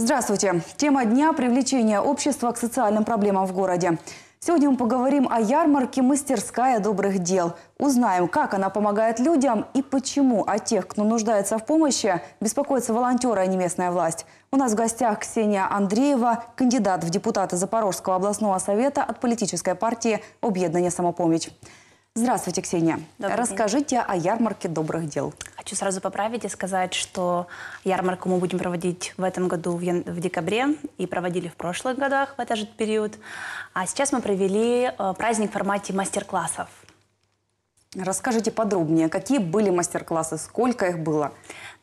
Здравствуйте. Тема дня – привлечение общества к социальным проблемам в городе. Сегодня мы поговорим о ярмарке «Мастерская добрых дел». Узнаем, как она помогает людям и почему о а тех, кто нуждается в помощи, беспокоится волонтеры, а не местная власть. У нас в гостях Ксения Андреева, кандидат в депутаты Запорожского областного совета от политической партии «Объединение самопомощь». Здравствуйте, Ксения. Добрый Расскажите день. о ярмарке добрых дел. Хочу сразу поправить и сказать, что ярмарку мы будем проводить в этом году в, ян... в декабре и проводили в прошлых годах в этот же период. А сейчас мы провели э, праздник в формате мастер-классов. Расскажите подробнее, какие были мастер-классы, сколько их было?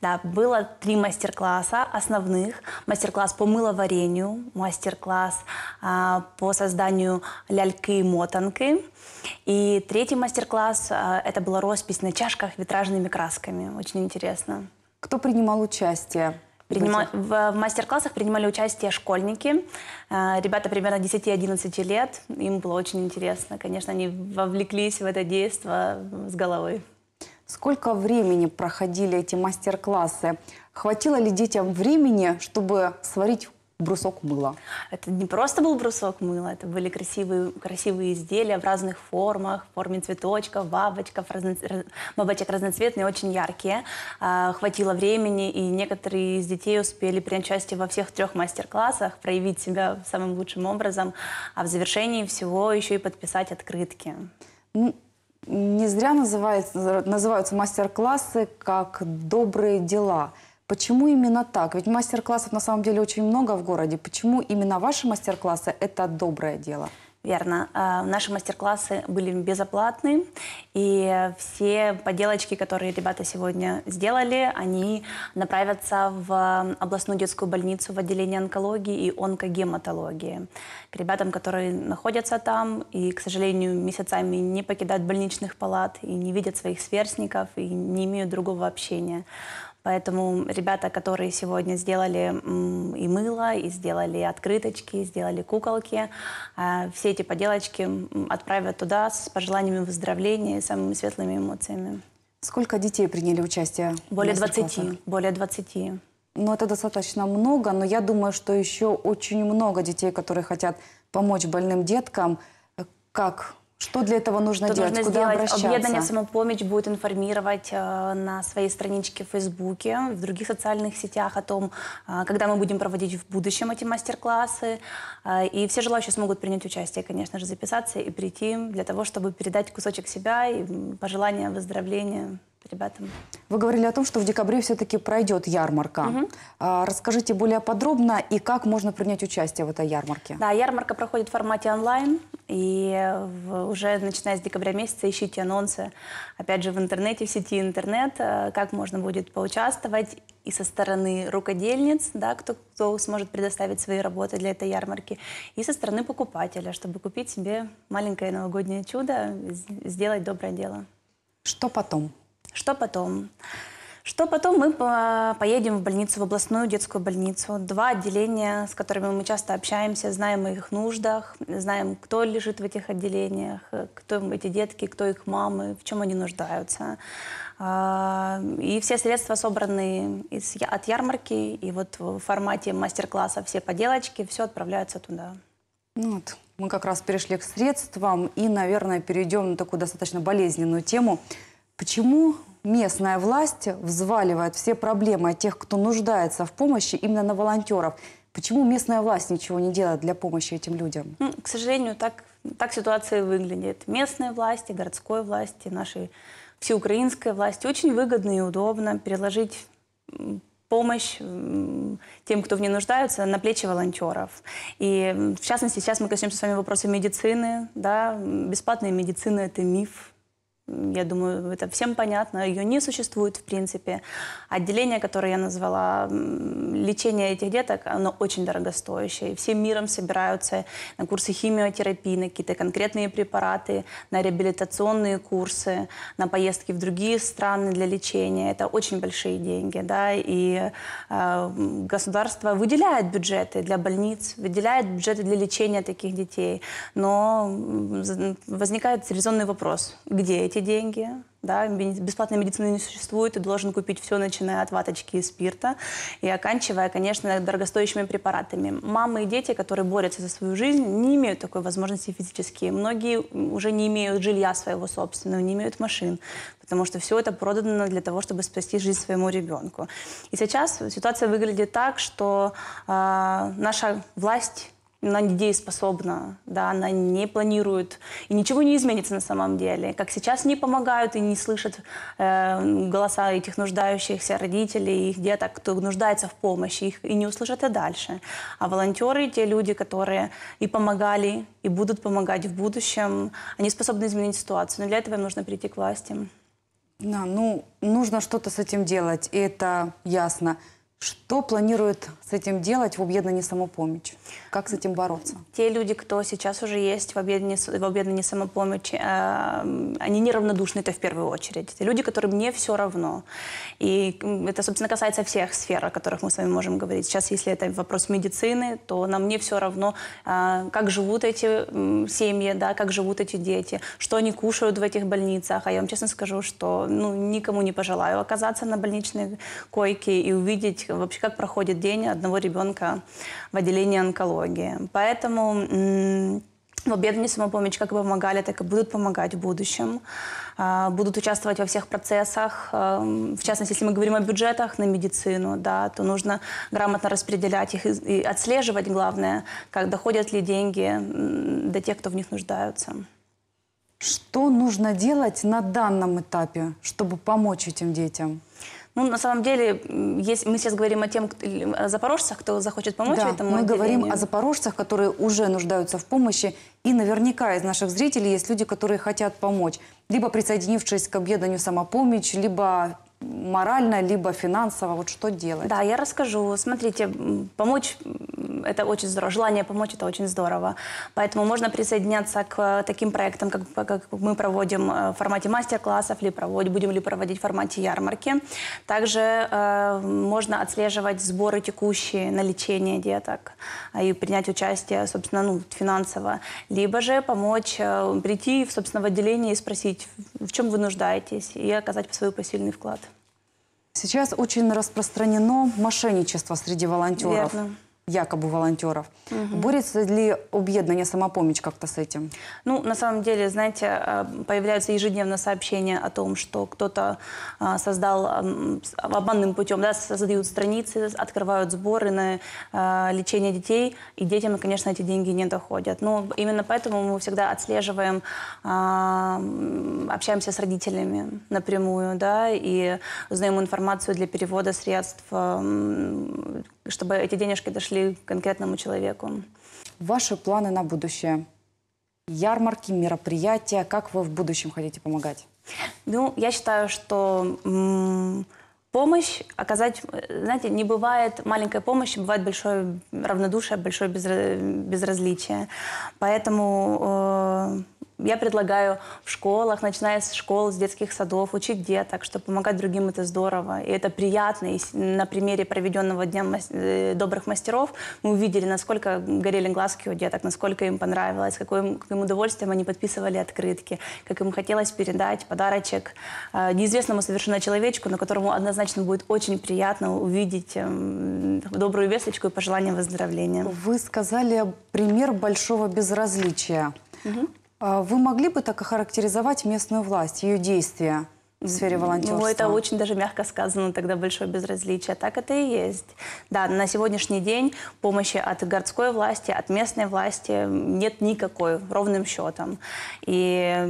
Да, было три мастер-класса основных. Мастер-класс по мыловарению, мастер-класс а, по созданию ляльки и мотанки. И третий мастер-класс а, – это была роспись на чашках витражными красками. Очень интересно. Кто принимал участие? Принима... В, в мастер-классах принимали участие школьники, э, ребята примерно 10-11 лет. Им было очень интересно. Конечно, они вовлеклись в это действо с головой. Сколько времени проходили эти мастер-классы? Хватило ли детям времени, чтобы сварить брусок мыла. Это не просто был брусок мыла, это были красивые, красивые изделия в разных формах, в форме цветочков, бабочков, разно... бабочек разноцветные, очень яркие. А, хватило времени, и некоторые из детей успели принять участие во всех трех мастер-классах, проявить себя самым лучшим образом, а в завершении всего еще и подписать открытки. Ну, не зря называют, называются мастер-классы как «добрые дела». Почему именно так? Ведь мастер-классов на самом деле очень много в городе. Почему именно ваши мастер-классы – это доброе дело? Верно. А, наши мастер-классы были безоплатны, и все поделочки, которые ребята сегодня сделали, они направятся в а, областную детскую больницу в отделение онкологии и онкогематологии. К ребятам, которые находятся там и, к сожалению, месяцами не покидают больничных палат и не видят своих сверстников и не имеют другого общения. Поэтому ребята, которые сегодня сделали и мыло, и сделали открыточки, и сделали куколки, а, все эти поделочки отправят туда с пожеланиями выздоровления и самыми светлыми эмоциями. Сколько детей приняли участие? Более 20. Более 20. Ну, это достаточно много, но я думаю, что еще очень много детей, которые хотят помочь больным деткам. Как что для этого нужно что делать? Нужно Куда сделать? обращаться? Объединение «Самопомощь» будет информировать э, на своей страничке в Фейсбуке, в других социальных сетях о том, э, когда мы будем проводить в будущем эти мастер-классы. Э, и все желающие смогут принять участие, конечно же, записаться и прийти для того, чтобы передать кусочек себя и пожелания выздоровления ребятам. Вы говорили о том, что в декабре все-таки пройдет ярмарка. Угу. расскажите более подробно и как можно принять участие в этой ярмарке. Да, ярмарка проходит в формате онлайн. И уже начиная с декабря месяца ищите анонсы, опять же, в интернете, в сети интернет, э, как можно будет поучаствовать и со стороны рукодельниц, да, кто, кто сможет предоставить свои работы для этой ярмарки, и со стороны покупателя, чтобы купить себе маленькое новогоднее чудо, сделать доброе дело. Что потом? Что потом? Что потом мы поедем в больницу, в областную детскую больницу. Два отделения, с которыми мы часто общаемся, знаем о их нуждах, знаем, кто лежит в этих отделениях, кто эти детки, кто их мамы, в чем они нуждаются. А, и все средства собраны из, от ярмарки, и вот в формате мастер-класса все поделочки, все отправляются туда. Ну вот, мы как раз перешли к средствам и, наверное, перейдем на такую достаточно болезненную тему – Почему местная власть взваливает все проблемы тех, кто нуждается в помощи, именно на волонтеров? Почему местная власть ничего не делает для помощи этим людям? Ну, к сожалению, так, так ситуация выглядит. местные власти, городской власти, нашей всеукраинской власти очень выгодно и удобно переложить помощь тем, кто в ней нуждается, на плечи волонтеров. И в частности, сейчас мы коснемся с вами вопроса медицины. Да? Бесплатная медицина – это миф я думаю, это всем понятно, ее не существует в принципе. Отделение, которое я назвала лечение этих деток, оно очень дорогостоящее. И всем миром собираются на курсы химиотерапии, на какие-то конкретные препараты, на реабилитационные курсы, на поездки в другие страны для лечения. Это очень большие деньги. Да? И э, государство выделяет бюджеты для больниц, выделяет бюджеты для лечения таких детей. Но возникает резонный вопрос, где эти эти деньги, да, бесплатной медицины не существует, ты должен купить все, начиная от ваточки и спирта, и оканчивая, конечно, дорогостоящими препаратами. Мамы и дети, которые борются за свою жизнь, не имеют такой возможности физически. Многие уже не имеют жилья своего собственного, не имеют машин, потому что все это продано для того, чтобы спасти жизнь своему ребенку. И сейчас ситуация выглядит так, что э, наша власть она недееспособна, да, она не планирует, и ничего не изменится на самом деле. Как сейчас не помогают и не слышат э, голоса этих нуждающихся родителей, их деток, кто нуждается в помощи, их и не услышат и дальше. А волонтеры, те люди, которые и помогали, и будут помогать в будущем, они способны изменить ситуацию, но для этого им нужно прийти к власти. Да, ну, нужно что-то с этим делать, это ясно. Что планирует с этим делать в объединении самопомощь? Как с этим бороться? Те люди, кто сейчас уже есть в объединении, в объединении самопомощь, э, они неравнодушны это в первую очередь. Это люди, которым не все равно. И это, собственно, касается всех сфер, о которых мы с вами можем говорить. Сейчас, если это вопрос медицины, то нам не все равно, э, как живут эти семьи, да, как живут эти дети, что они кушают в этих больницах. А я вам честно скажу, что ну, никому не пожелаю оказаться на больничной койке и увидеть узнать вообще, как проходит день одного ребенка в отделении онкологии. Поэтому в обед обедне самопомощь как помогали, так и будут помогать в будущем. А, будут участвовать во всех процессах. А, в частности, если мы говорим о бюджетах на медицину, да, то нужно грамотно распределять их и отслеживать, главное, как доходят ли деньги до тех, кто в них нуждаются. Что нужно делать на данном этапе, чтобы помочь этим детям? Ну, на самом деле, есть, мы сейчас говорим о тем, кто, о запорожцах, кто захочет помочь да, этому мы отделению. говорим о запорожцах, которые уже нуждаются в помощи. И наверняка из наших зрителей есть люди, которые хотят помочь. Либо присоединившись к объеданию «Самопомощь», либо морально, либо финансово, вот что делать? Да, я расскажу. Смотрите, помочь это очень здорово. Желание помочь это очень здорово. Поэтому можно присоединяться к э, таким проектам, как, как мы проводим э, в формате мастер-классов, ли проводим, будем ли проводить в формате ярмарки. Также э, можно отслеживать сборы текущие на лечение деток а, и принять участие, собственно, ну, финансово. Либо же помочь э, прийти, собственно, в отделение и спросить, в чем вы нуждаетесь, и оказать свой посильный вклад. Сейчас очень распространено мошенничество среди волонтеров. Верно якобы волонтеров. Угу. Борется ли объединение «Самопомощь» как-то с этим? Ну, на самом деле, знаете, э, появляются ежедневно сообщения о том, что кто-то э, создал обманным путем, да, создают страницы, открывают сборы на э, лечение детей, и детям, конечно, эти деньги не доходят. Но именно поэтому мы всегда отслеживаем, а, общаемся с родителями напрямую, да, и узнаем информацию для перевода средств, чтобы эти денежки дошли к конкретному человеку. Ваши планы на будущее? Ярмарки, мероприятия? Как вы в будущем хотите помогать? Ну, я считаю, что помощь оказать, знаете, не бывает маленькой помощи, бывает большое равнодушие, большое безразличие. Поэтому э, я предлагаю в школах, начиная с школ, с детских садов, учить деток, что помогать другим это здорово. И это приятно. И на примере проведенного Дня э, добрых мастеров мы увидели, насколько горели глазки у деток, насколько им понравилось, каким каким удовольствием они подписывали открытки, как им хотелось передать подарочек э, неизвестному совершенно человечку, на которому однозначно будет очень приятно увидеть эм, добрую весточку и пожелание выздоровления. Вы сказали пример большого безразличия. Угу. А вы могли бы так охарактеризовать местную власть, ее действия? в сфере волонтерства? Ну, это очень даже мягко сказано, тогда большое безразличие. Так это и есть. Да, на сегодняшний день помощи от городской власти, от местной власти нет никакой, ровным счетом. И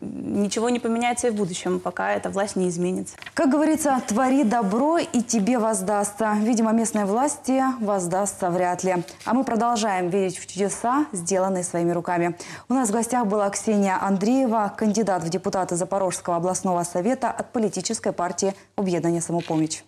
ничего не поменяется и в будущем, пока эта власть не изменится. Как говорится, твори добро, и тебе воздастся. Видимо, местной власти воздастся вряд ли. А мы продолжаем верить в чудеса, сделанные своими руками. У нас в гостях была Ксения Андреева, кандидат в депутаты Запорожского областного совета от политической партии «Объединение самопомощь».